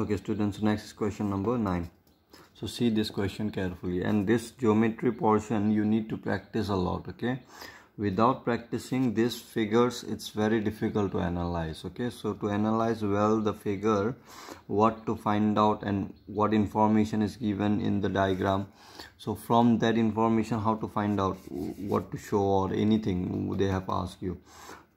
okay students next question number 9 so see this question carefully and this geometry portion you need to practice a lot okay without practicing these figures it's very difficult to analyze okay so to analyze well the figure what to find out and what information is given in the diagram so from that information how to find out what to show or anything they have asked you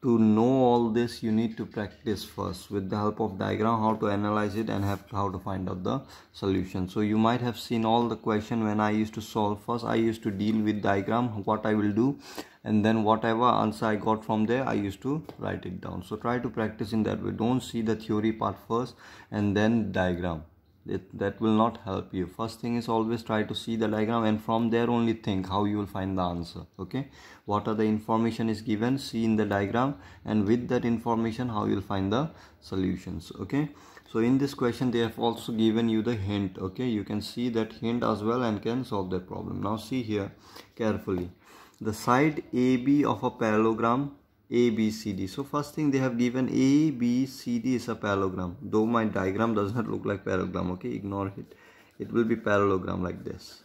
to know all this you need to practice first with the help of diagram how to analyze it and have how to find out the solution so you might have seen all the question when i used to solve first i used to deal with diagram what i will do and then whatever answer i got from there i used to write it down so try to practice in that way don't see the theory part first and then diagram it, that will not help you first thing is always try to see the diagram and from there only think how you will find the answer okay what are the information is given see in the diagram and with that information how you'll find the solutions okay so in this question they have also given you the hint okay you can see that hint as well and can solve that problem now see here carefully the side ab of a parallelogram a, B, C, D. So first thing they have given A, B, C, D is a parallelogram. Though my diagram does not look like parallelogram, okay, ignore it. It will be parallelogram like this.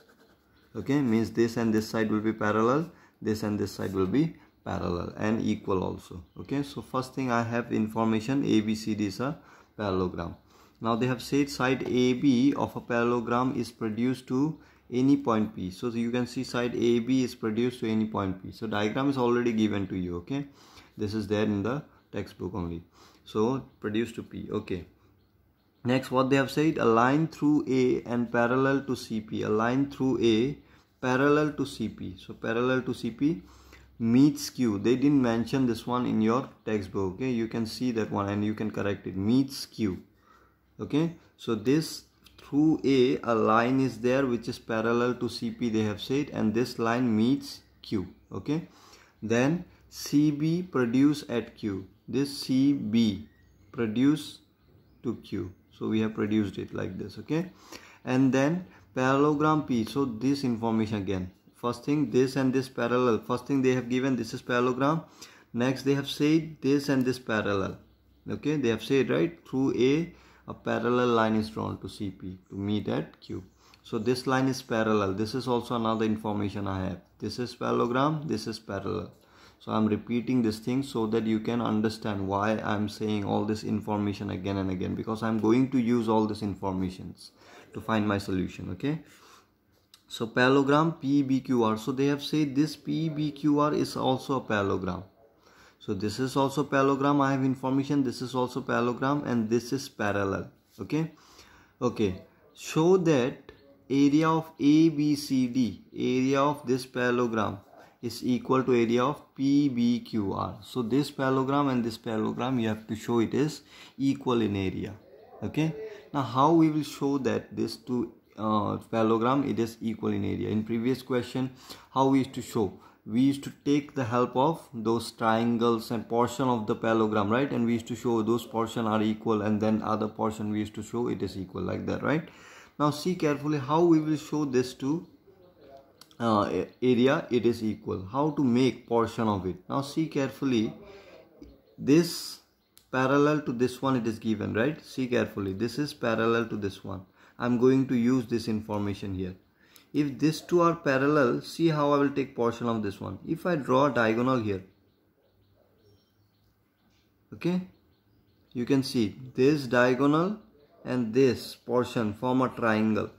Okay, means this and this side will be parallel, this and this side will be parallel and equal also. Okay, so first thing I have information A, B, C, D is a parallelogram. Now they have said side AB of a parallelogram is produced to any point P. So you can see side AB is produced to any point P. So diagram is already given to you, okay this is there in the textbook only so produce to p okay next what they have said a line through a and parallel to cp a line through a parallel to cp so parallel to cp meets q they didn't mention this one in your textbook okay you can see that one and you can correct it meets q okay so this through a a line is there which is parallel to cp they have said and this line meets q okay then CB produce at Q. This CB produce to Q. So we have produced it like this, okay? And then parallelogram P. So this information again. First thing, this and this parallel. First thing they have given, this is parallelogram. Next, they have said this and this parallel. Okay, they have said right through A, a parallel line is drawn to CP to meet at Q. So this line is parallel. This is also another information I have. This is parallelogram. This is parallel so i'm repeating this thing so that you can understand why i'm saying all this information again and again because i'm going to use all this informations to find my solution okay so parallelogram pbqr so they have said this pbqr is also a parallelogram so this is also parallelogram i have information this is also parallelogram and this is parallel okay okay show that area of abcd area of this parallelogram is equal to area of PBQR. So this parallelogram and this parallelogram you have to show it is equal in area. Okay. Now how we will show that this two uh, parallelogram it is equal in area. In previous question how we used to show we used to take the help of those triangles and portion of the parallelogram right and we used to show those portion are equal and then other portion we used to show it is equal like that right now see carefully how we will show this two uh, area it is equal how to make portion of it now see carefully this parallel to this one it is given right see carefully this is parallel to this one i'm going to use this information here if these two are parallel see how i will take portion of this one if i draw a diagonal here okay you can see this diagonal and this portion form a triangle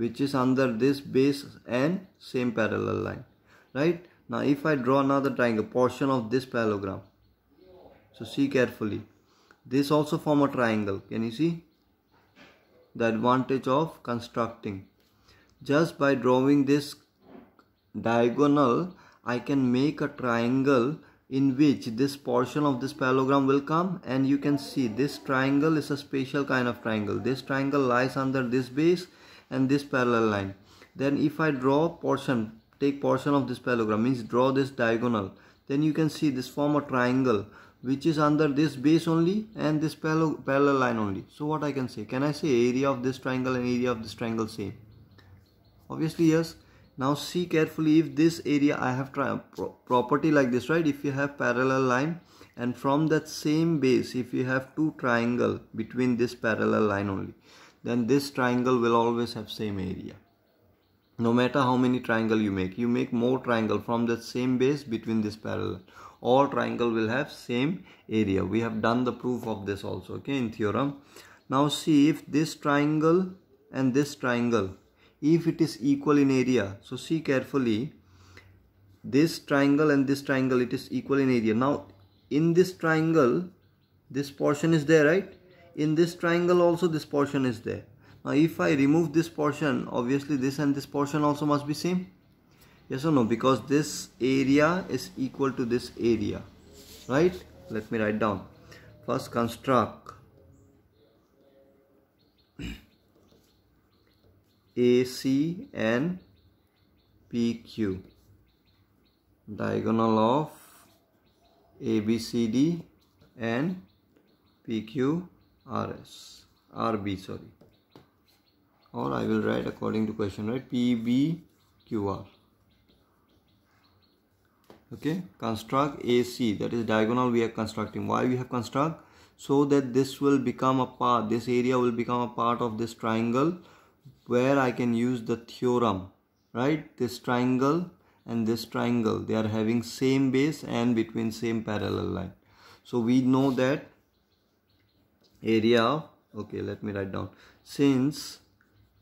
which is under this base and same parallel line right now if I draw another triangle portion of this parallelogram so see carefully this also form a triangle can you see the advantage of constructing just by drawing this diagonal I can make a triangle in which this portion of this parallelogram will come and you can see this triangle is a special kind of triangle this triangle lies under this base and this parallel line then if I draw portion take portion of this parallelogram means draw this diagonal then you can see this form a triangle which is under this base only and this parallel line only so what I can say can I say area of this triangle and area of this triangle same obviously yes now see carefully if this area I have pro property like this right if you have parallel line and from that same base if you have two triangle between this parallel line only then this triangle will always have same area no matter how many triangle you make you make more triangle from the same base between this parallel all triangle will have same area we have done the proof of this also okay in theorem now see if this triangle and this triangle if it is equal in area so see carefully this triangle and this triangle it is equal in area now in this triangle this portion is there right in this triangle also this portion is there now if I remove this portion obviously this and this portion also must be same yes or no because this area is equal to this area right let me write down first construct AC and PQ diagonal of ABCD and PQ RS, RB sorry. Or I will write according to question, right? PBQR. Okay, construct AC, that is diagonal we are constructing. Why we have construct? So that this will become a part, this area will become a part of this triangle where I can use the theorem, right? This triangle and this triangle, they are having same base and between same parallel line. So we know that area of okay let me write down since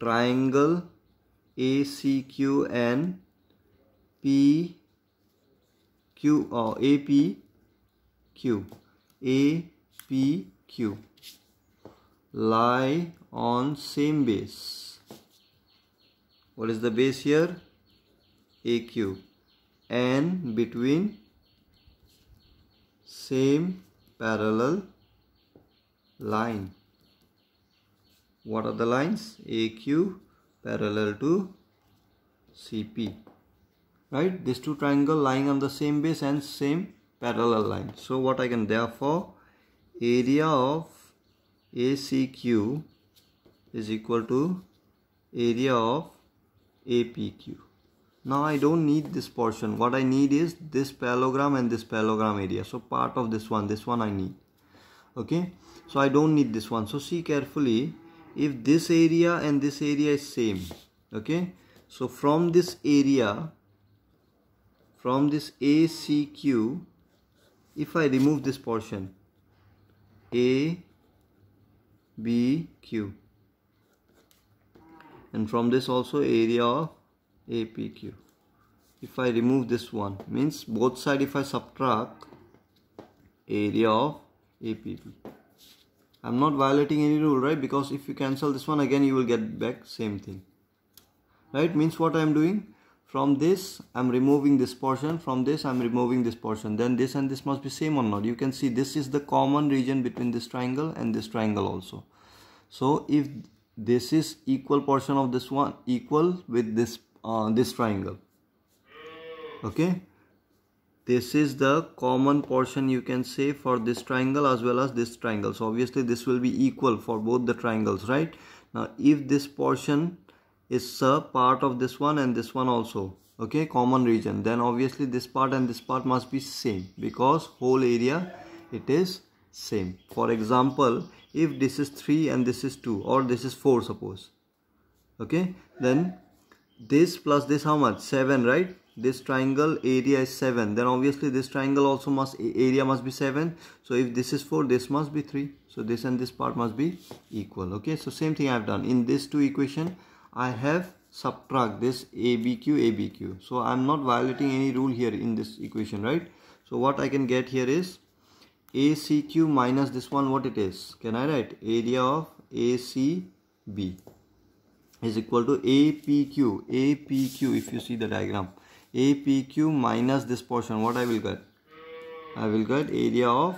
triangle ACQ and PQ or APQ APQ lie on same base what is the base here AQ and between same parallel line what are the lines AQ parallel to CP right these two triangle lying on the same base and same parallel line so what I can therefore area of ACQ is equal to area of APQ now I don't need this portion what I need is this parallelogram and this parallelogram area so part of this one this one I need okay so I don't need this one so see carefully if this area and this area is same okay so from this area from this ACQ if I remove this portion A B Q and from this also area of APQ if I remove this one means both side if I subtract area of APP. I'm not violating any rule, right? Because if you cancel this one again, you will get back same thing. Right? Means what I'm doing? From this, I'm removing this portion. From this, I'm removing this portion. Then this and this must be same or not. You can see this is the common region between this triangle and this triangle also. So if this is equal portion of this one equal with this uh, this triangle okay this is the common portion you can say for this triangle as well as this triangle so obviously this will be equal for both the triangles right now if this portion is a part of this one and this one also okay common region then obviously this part and this part must be same because whole area it is same for example if this is 3 and this is 2 or this is 4 suppose okay then this plus this how much 7 right this triangle area is 7 then obviously this triangle also must area must be 7 so if this is 4 this must be 3 so this and this part must be equal okay so same thing I have done in this two equation I have subtract this ABQ ABQ so I'm not violating any rule here in this equation right so what I can get here is ACQ minus this one what it is can I write area of ACB is equal to APQ APQ if you see the diagram APQ minus this portion what I will get I will get area of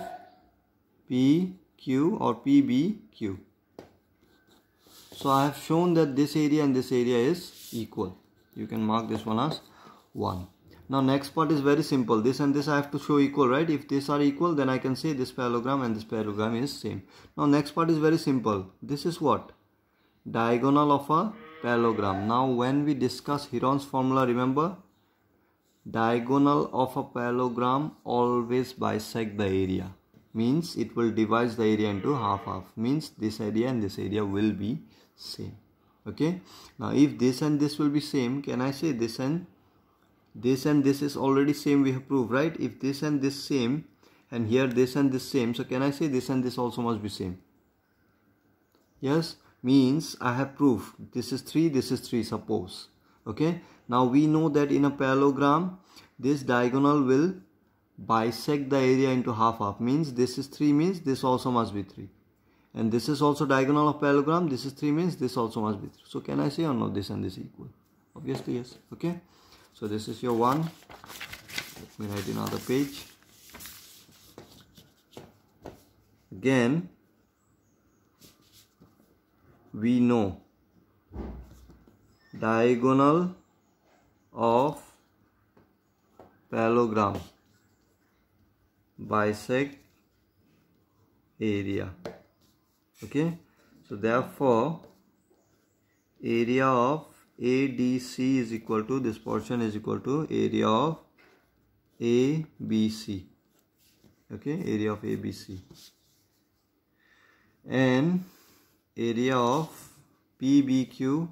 PQ or PBQ so I have shown that this area and this area is equal you can mark this one as 1 now next part is very simple. This and this I have to show equal, right? If these are equal, then I can say this parallelogram and this parallelogram is same. Now next part is very simple. This is what? Diagonal of a parallelogram. Now when we discuss Heron's formula, remember? diagonal of a parallelogram always bisect the area means it will divide the area into half half means this area and this area will be same okay now if this and this will be same can i say this and this and this is already same we have proved right if this and this same and here this and this same so can i say this and this also must be same yes means i have proved this is 3 this is 3 suppose okay now we know that in a parallelogram this diagonal will bisect the area into half half means this is 3 means this also must be 3 and this is also diagonal of parallelogram this is 3 means this also must be 3 so can I say or not this and this equal obviously yes okay so this is your one let me write another page again we know diagonal of parallelogram bisect area okay so therefore area of ADC is equal to this portion is equal to area of ABC okay area of ABC and area of PBQ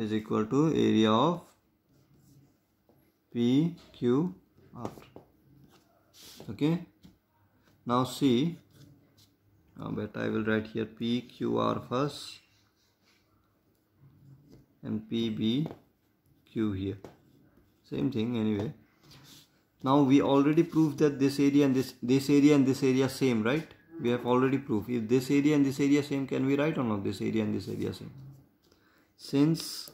is equal to area of PQR okay now see but I will write here PQR first and PBQ here same thing anyway now we already proved that this area and this this area and this area same right we have already proved if this area and this area same can we write or not this area and this area same since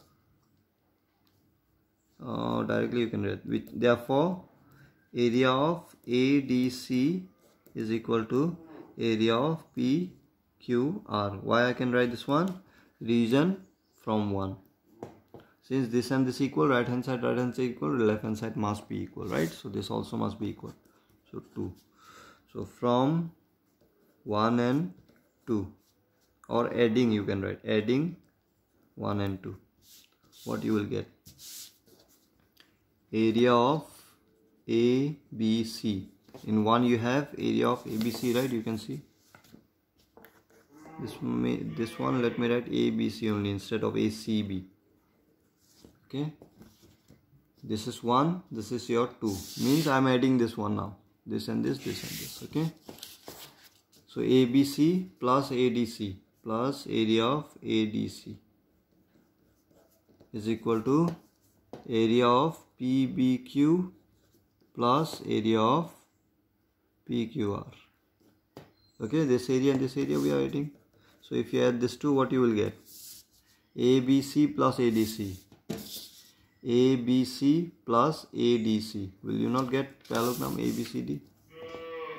uh, directly you can read which therefore area of ADC is equal to area of PQR why I can write this one region from 1 since this and this equal right hand side right hand side equal left hand side must be equal right so this also must be equal so 2 so from 1 and 2 or adding you can write adding 1 and 2 what you will get area of ABC in one you have area of ABC right you can see this may, this one let me write ABC only instead of ACB okay this is one this is your two means I'm adding this one now this and this this and this okay so ABC plus ADC plus area of ADC is equal to area of PBQ plus area of PQR. Okay, this area and this area we are adding. So if you add this two, what you will get? ABC plus ADC. ABC plus ADC. Will you not get parallelogram ABCD?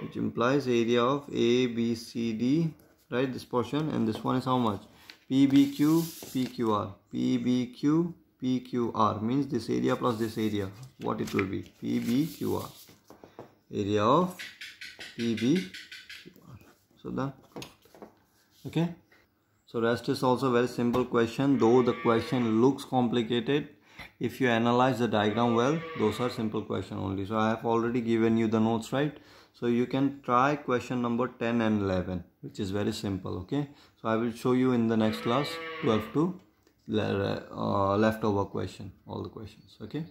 Which implies area of ABCD, right? This portion and this one is how much? PBQ, PQR. PBQ PQR means this area plus this area what it will be PBQR area of PBQR so that okay so rest is also very simple question though the question looks complicated if you analyze the diagram well those are simple question only so I have already given you the notes right so you can try question number 10 and 11 which is very simple okay so I will show you in the next class 12 to uh, leftover question all the questions okay